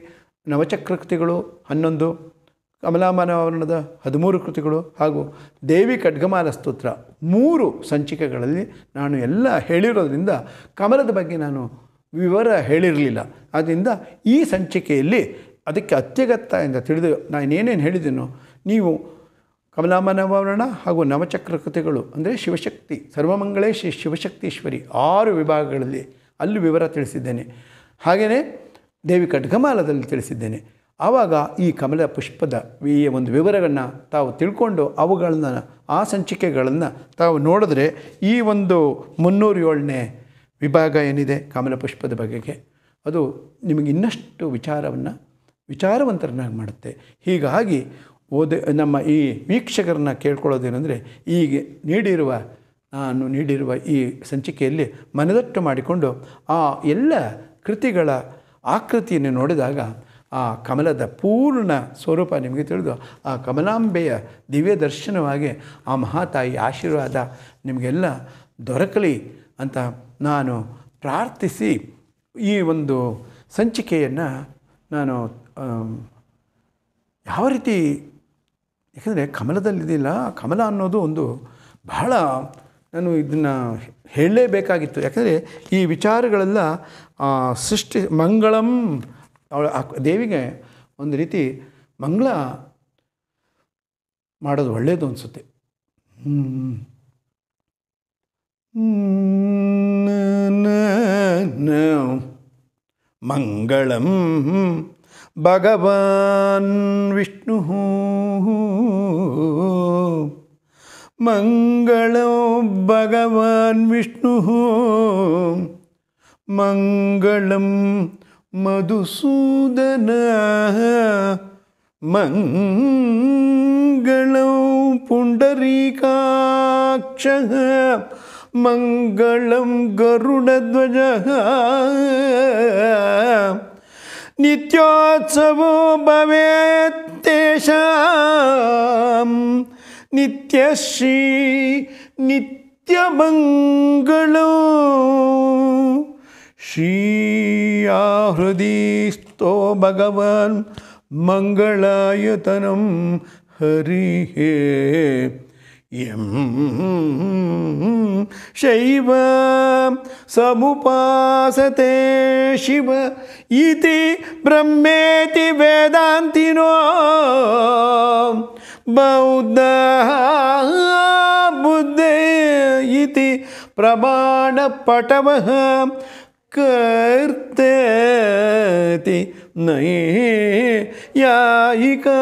ನವಚಕ್ರ ಕೃತಿಗಳು ಹನ್ನೊಂದು ಕಮಲಾಮಾನವರ್ಣದ ಹದಿಮೂರು ಕೃತಿಗಳು ಹಾಗೂ ದೇವಿ ಖಡ್ಗಮಾಲ ಸ್ತೋತ್ರ ಮೂರು ಸಂಚಿಕೆಗಳಲ್ಲಿ ನಾನು ಎಲ್ಲ ಹೇಳಿರೋದ್ರಿಂದ ಕಮಲದ ಬಗ್ಗೆ ನಾನು ವಿವರ ಹೇಳಿರಲಿಲ್ಲ ಆದ್ದರಿಂದ ಈ ಸಂಚಿಕೆಯಲ್ಲಿ ಅದಕ್ಕೆ ಅತ್ಯಗತ್ಯ ಎಂದು ತಿಳಿದು ನಾನೇನೇನು ಹೇಳಿದೆನೋ ನೀವು ಕಮಲಾಮನವರ್ಣ ಹಾಗೂ ನವಚಕ್ರ ಕೃತಿಗಳು ಅಂದರೆ ಶಿವಶಕ್ತಿ ಸರ್ವಮಂಗಳೇಶ್ ಶಿವಶಕ್ತೀಶ್ವರಿ ಆರು ವಿಭಾಗಗಳಲ್ಲಿ ಅಲ್ಲಿ ವಿವರ ತಿಳಿಸಿದ್ದೇನೆ ಹಾಗೆಯೇ ದೇವಿ ಖಡ್ಗಮಾಲದಲ್ಲಿ ತಿಳಿಸಿದ್ದೇನೆ ಆವಾಗ ಈ ಕಮಲ ಪುಷ್ಪದ ಈ ಒಂದು ವಿವರಗಳನ್ನು ತಾವು ತಿಳ್ಕೊಂಡು ಅವುಗಳನ್ನು ಆ ಸಂಚಿಕೆಗಳನ್ನು ತಾವು ನೋಡಿದ್ರೆ ಈ ಒಂದು ಮುನ್ನೂರು ಏಳನೇ ವಿಭಾಗ ಏನಿದೆ ಕಮಲ ಪುಷ್ಪದ ಬಗೆಗೆ ಅದು ನಿಮಗೆ ಇನ್ನಷ್ಟು ವಿಚಾರವನ್ನು ವಿಚಾರವಂತರನ್ನಾಗಿ ಮಾಡುತ್ತೆ ಹೀಗಾಗಿ ಓದ ನಮ್ಮ ಈ ವೀಕ್ಷಕರನ್ನ ಕೇಳ್ಕೊಳ್ಳೋದೇನೆಂದರೆ ಈಗ ನೀಡಿರುವ ನಾನು ನೀಡಿರುವ ಈ ಸಂಚಿಕೆಯಲ್ಲಿ ಮನದಟ್ಟು ಮಾಡಿಕೊಂಡು ಆ ಎಲ್ಲ ಕೃತಿಗಳ ಆಕೃತಿಯನ್ನು ನೋಡಿದಾಗ ಆ ಕಮಲದ ಪೂರ್ಣ ಸ್ವರೂಪ ನಿಮಗೆ ತಿಳಿದು ಆ ಕಮಲಾಂಬೆಯ ದಿವ್ಯ ದರ್ಶನವಾಗಿ ಆ ಮಹಾತಾಯಿ ಆಶೀರ್ವಾದ ನಿಮಗೆಲ್ಲ ದೊರಕಲಿ ಅಂತ ನಾನು ಪ್ರಾರ್ಥಿಸಿ ಈ ಒಂದು ಸಂಚಿಕೆಯನ್ನು ನಾನು ಯಾವ ರೀತಿ ಯಾಕಂದರೆ ಕಮಲದಲ್ಲಿದ್ದಿಲ್ಲ ಕಮಲ ಅನ್ನೋದು ಒಂದು ಬಹಳ ನಾನು ಇದನ್ನು ಹೇಳಲೇಬೇಕಾಗಿತ್ತು ಯಾಕಂದರೆ ಈ ವಿಚಾರಗಳೆಲ್ಲ ಸೃಷ್ಟಿ ಮಂಗಳಂ ಅವಳು ಆ ದೇವಿಗೆ ಒಂದು ರೀತಿ ಮಂಗಳ ಮಾಡೋದು ಒಳ್ಳೆಯದು ಅನಿಸುತ್ತೆ ಮಂಗಳಂ ಭಗವಾನ್ ವಿಷ್ಣು ಮಂಗಳ ಭಗವಾನ್ ವಿಷ್ಣು ಮಂಗಳಂ मधुसूदनः मङ्गलं पुण्डरीकाक्षः मङ्गलं गरुडध्वजः नित्योत्सवो भवेत् तेषां नित्यश्रीनित्यमङ्गलं श्री हृदि स्तो भगवन् मङ्गलायतनं हरिः यं शैव समुपासते शिव इति ब्रह्मेति वेदान्तिनो बुद्धे इति प्रमाणपटवः कर्त तेति नहीं यायिका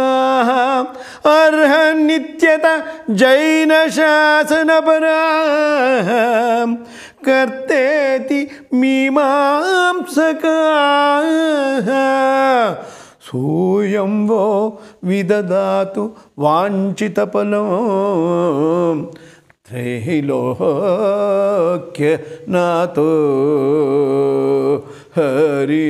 अर्ह नित्यता जैन शासन परा कर्तेति मीमांसका सूयं वो विदा विददातु वाञ्छितफलं तो ಹರಿ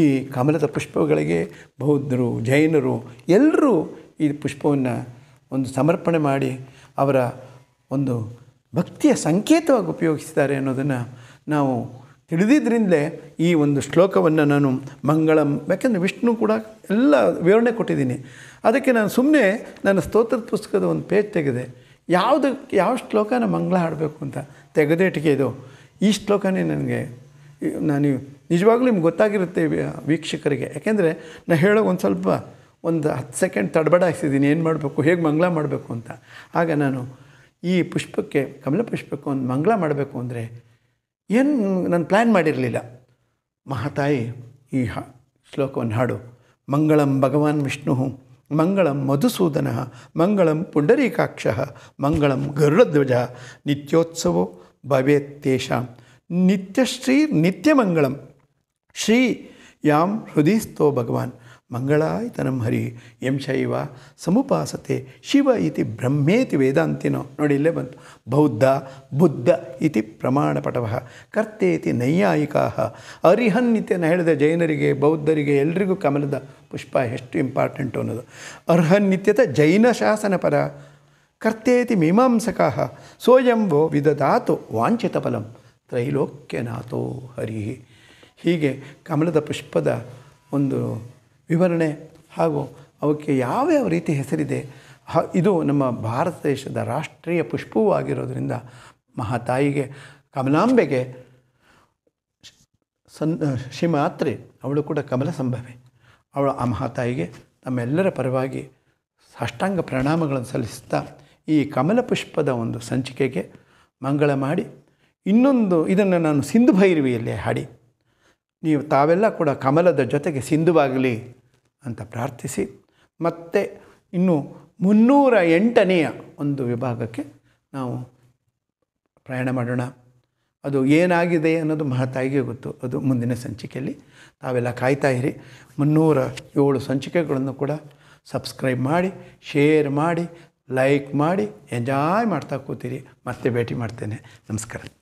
ಈ ಕಮಲದ ಪುಷ್ಪಗಳಿಗೆ ಬೌದ್ಧರು ಜೈನರು ಎಲ್ಲರೂ ಈ ಪುಷ್ಪವನ್ನು ಒಂದು ಸಮರ್ಪಣೆ ಮಾಡಿ ಅವರ ಒಂದು ಭಕ್ತಿಯ ಸಂಕೇತವಾಗಿ ಉಪಯೋಗಿಸ್ತಾರೆ ಅನ್ನೋದನ್ನು ನಾವು ತಿಳಿದಿದ್ದರಿಂದಲೇ ಈ ಒಂದು ಶ್ಲೋಕವನ್ನು ನಾನು ಮಂಗಳಂ ಯಾಕೆಂದರೆ ವಿಷ್ಣು ಕೂಡ ಎಲ್ಲ ವಿವರಣೆ ಕೊಟ್ಟಿದ್ದೀನಿ ಅದಕ್ಕೆ ನಾನು ಸುಮ್ಮನೆ ನನ್ನ ಸ್ತೋತ್ರದ ಪುಸ್ತಕದ ಒಂದು ಪೇಜ್ ತೆಗೆದೆ ಯಾವುದಕ್ಕೆ ಯಾವ ಶ್ಲೋಕನ ಮಂಗಳ ಹಾಡಬೇಕು ಅಂತ ತೆಗೆದೇಟಿಗೆ ಇದು ಈ ಶ್ಲೋಕನೇ ನನಗೆ ನಾನು ನಿಜವಾಗ್ಲೂ ನಿಮ್ಗೆ ಗೊತ್ತಾಗಿರುತ್ತೆ ವೀಕ್ಷಕರಿಗೆ ಯಾಕೆಂದರೆ ನಾನು ಹೇಳೋ ಒಂದು ಸ್ವಲ್ಪ ಒಂದು ಹತ್ತು ಸೆಕೆಂಡ್ ತಡಬಡ ಹಾಕ್ಸಿದ್ದೀನಿ ಏನು ಮಾಡಬೇಕು ಹೇಗೆ ಮಂಗಳ ಮಾಡಬೇಕು ಅಂತ ಆಗ ನಾನು ಈ ಪುಷ್ಪಕ್ಕೆ ಕಮಲ ಪುಷ್ಪಕ್ಕೆ ಒಂದು ಮಂಗಳ ಮಾಡಬೇಕು ಅಂದರೆ ಏನು ನಾನು ಪ್ಲ್ಯಾನ್ ಮಾಡಿರಲಿಲ್ಲ ಮಹಾತಾಯಿ ಈ ಹ ಶ್ಲೋಕವನ್ನು ಹಾಡು ಮಂಗಳಂ ಭಗವಾನ್ ವಿಷ್ಣು மங்களம் மதுசூதன மங்களம் புண்டரீகாட்ச மங்களம் கருடத்வஜ நித்யோத்சவோ பவேத் தேஷாம் நித்யஸ்ரீ நித்தியமங்கலம் ஸ்ரீ யாம் ஹுதிஸ்தோ பகவான் ಮಂಗಳಾಯಿತನಂ ಹರಿ ಎಂ ಶೈವ ಸಮುಪಾಸತೆ ಶಿವ ಇತಿ ಬ್ರಹ್ಮೇತಿ ವೇದಾಂತಿನೋ ನೋಡಿ ಇಲ್ಲೇ ಬಂತು ಬೌದ್ಧ ಬುದ್ಧ ಇತಿ ಪ್ರಮಾಣಪಟವಃ ಕರ್ತೇತಿ ನೈಯಾಯಿಕಾ ಅರಿಹನ್ ನಿತ್ಯನ ಹೇಳಿದ ಜೈನರಿಗೆ ಬೌದ್ಧರಿಗೆ ಎಲ್ರಿಗೂ ಕಮಲದ ಪುಷ್ಪ ಎಷ್ಟು ಇಂಪಾರ್ಟೆಂಟು ಅನ್ನೋದು ಅರ್ಹನ್ನಿತ್ಯತ ಜೈನ ಪರ ಕರ್ತೇತಿ ಮೀಮಾಂಸಕಾ ವಿಧ ವಿದದಾತು ವಾಂಛಿತ ಫಲಂ ತ್ರೈಲೋಕ್ಯನಾಥೋ ಹರಿ ಹೀಗೆ ಕಮಲದ ಪುಷ್ಪದ ಒಂದು ವಿವರಣೆ ಹಾಗೂ ಅವಕ್ಕೆ ಯಾವ್ಯಾವ ರೀತಿ ಹೆಸರಿದೆ ಇದು ನಮ್ಮ ಭಾರತ ದೇಶದ ರಾಷ್ಟ್ರೀಯ ಪುಷ್ಪವೂ ಆಗಿರೋದರಿಂದ ಮಹಾತಾಯಿಗೆ ಕಮಲಾಂಬೆಗೆ ಸನ್ ಶಿಮಾತ್ರೆ ಅವಳು ಕೂಡ ಕಮಲ ಸಂಭವಿ ಅವಳು ಆ ಮಹಾತಾಯಿಗೆ ತಮ್ಮೆಲ್ಲರ ಪರವಾಗಿ ಅಷ್ಟಾಂಗ ಪ್ರಣಾಮಗಳನ್ನು ಸಲ್ಲಿಸುತ್ತಾ ಈ ಕಮಲ ಪುಷ್ಪದ ಒಂದು ಸಂಚಿಕೆಗೆ ಮಂಗಳ ಮಾಡಿ ಇನ್ನೊಂದು ಇದನ್ನು ನಾನು ಸಿಂಧು ಭೈರವಿಯಲ್ಲೇ ಹಾಡಿ ನೀವು ತಾವೆಲ್ಲ ಕೂಡ ಕಮಲದ ಜೊತೆಗೆ ಸಿಂಧುವಾಗಲಿ ಅಂತ ಪ್ರಾರ್ಥಿಸಿ ಮತ್ತೆ ಇನ್ನು ಮುನ್ನೂರ ಎಂಟನೆಯ ಒಂದು ವಿಭಾಗಕ್ಕೆ ನಾವು ಪ್ರಯಾಣ ಮಾಡೋಣ ಅದು ಏನಾಗಿದೆ ಅನ್ನೋದು ಮಹತ್ತಾಯಿಗೆ ಗೊತ್ತು ಅದು ಮುಂದಿನ ಸಂಚಿಕೆಯಲ್ಲಿ ತಾವೆಲ್ಲ ಕಾಯ್ತಾ ಇರಿ ಮುನ್ನೂರ ಏಳು ಸಂಚಿಕೆಗಳನ್ನು ಕೂಡ ಸಬ್ಸ್ಕ್ರೈಬ್ ಮಾಡಿ ಶೇರ್ ಮಾಡಿ ಲೈಕ್ ಮಾಡಿ ಎಂಜಾಯ್ ಮಾಡ್ತಾ ಕೂತೀರಿ ಮತ್ತೆ ಭೇಟಿ ಮಾಡ್ತೇನೆ ನಮಸ್ಕಾರ